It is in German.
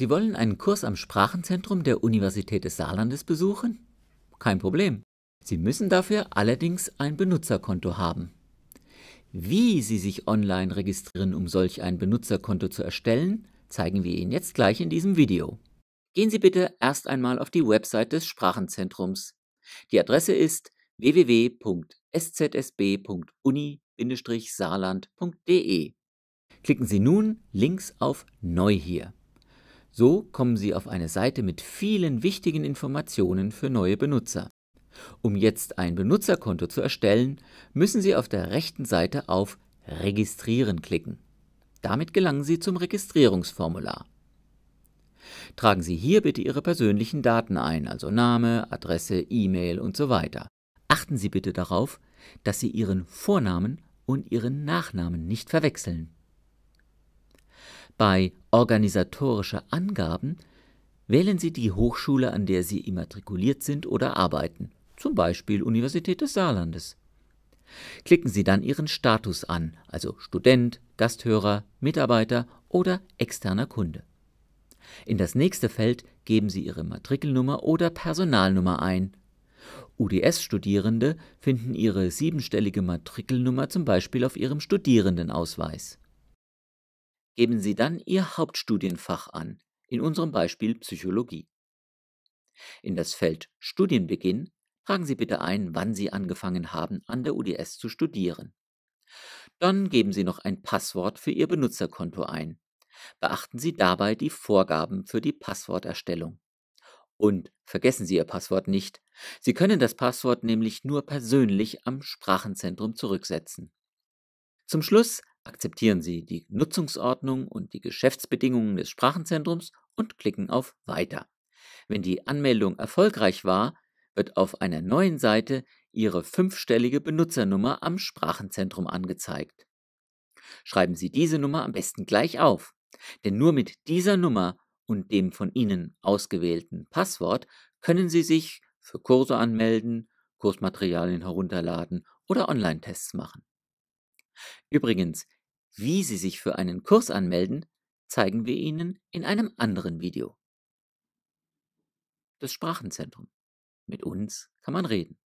Sie wollen einen Kurs am Sprachenzentrum der Universität des Saarlandes besuchen? Kein Problem. Sie müssen dafür allerdings ein Benutzerkonto haben. Wie Sie sich online registrieren, um solch ein Benutzerkonto zu erstellen, zeigen wir Ihnen jetzt gleich in diesem Video. Gehen Sie bitte erst einmal auf die Website des Sprachenzentrums. Die Adresse ist www.szsb.uni-saarland.de. Klicken Sie nun links auf Neu hier. So kommen Sie auf eine Seite mit vielen wichtigen Informationen für neue Benutzer. Um jetzt ein Benutzerkonto zu erstellen, müssen Sie auf der rechten Seite auf Registrieren klicken. Damit gelangen Sie zum Registrierungsformular. Tragen Sie hier bitte Ihre persönlichen Daten ein, also Name, Adresse, E-Mail und so weiter. Achten Sie bitte darauf, dass Sie Ihren Vornamen und Ihren Nachnamen nicht verwechseln. Bei organisatorische Angaben wählen Sie die Hochschule, an der Sie immatrikuliert sind oder arbeiten, zum Beispiel Universität des Saarlandes. Klicken Sie dann Ihren Status an, also Student, Gasthörer, Mitarbeiter oder externer Kunde. In das nächste Feld geben Sie Ihre Matrikelnummer oder Personalnummer ein. UDS-Studierende finden ihre siebenstellige Matrikelnummer zum Beispiel auf ihrem Studierendenausweis. Geben Sie dann Ihr Hauptstudienfach an, in unserem Beispiel Psychologie. In das Feld Studienbeginn tragen Sie bitte ein, wann Sie angefangen haben, an der UDS zu studieren. Dann geben Sie noch ein Passwort für Ihr Benutzerkonto ein. Beachten Sie dabei die Vorgaben für die Passworterstellung. Und vergessen Sie Ihr Passwort nicht. Sie können das Passwort nämlich nur persönlich am Sprachenzentrum zurücksetzen. Zum Schluss akzeptieren Sie die Nutzungsordnung und die Geschäftsbedingungen des Sprachenzentrums und klicken auf Weiter. Wenn die Anmeldung erfolgreich war, wird auf einer neuen Seite Ihre fünfstellige Benutzernummer am Sprachenzentrum angezeigt. Schreiben Sie diese Nummer am besten gleich auf, denn nur mit dieser Nummer und dem von Ihnen ausgewählten Passwort können Sie sich für Kurse anmelden, Kursmaterialien herunterladen oder Online-Tests machen. Übrigens, wie Sie sich für einen Kurs anmelden, zeigen wir Ihnen in einem anderen Video. Das Sprachenzentrum. Mit uns kann man reden.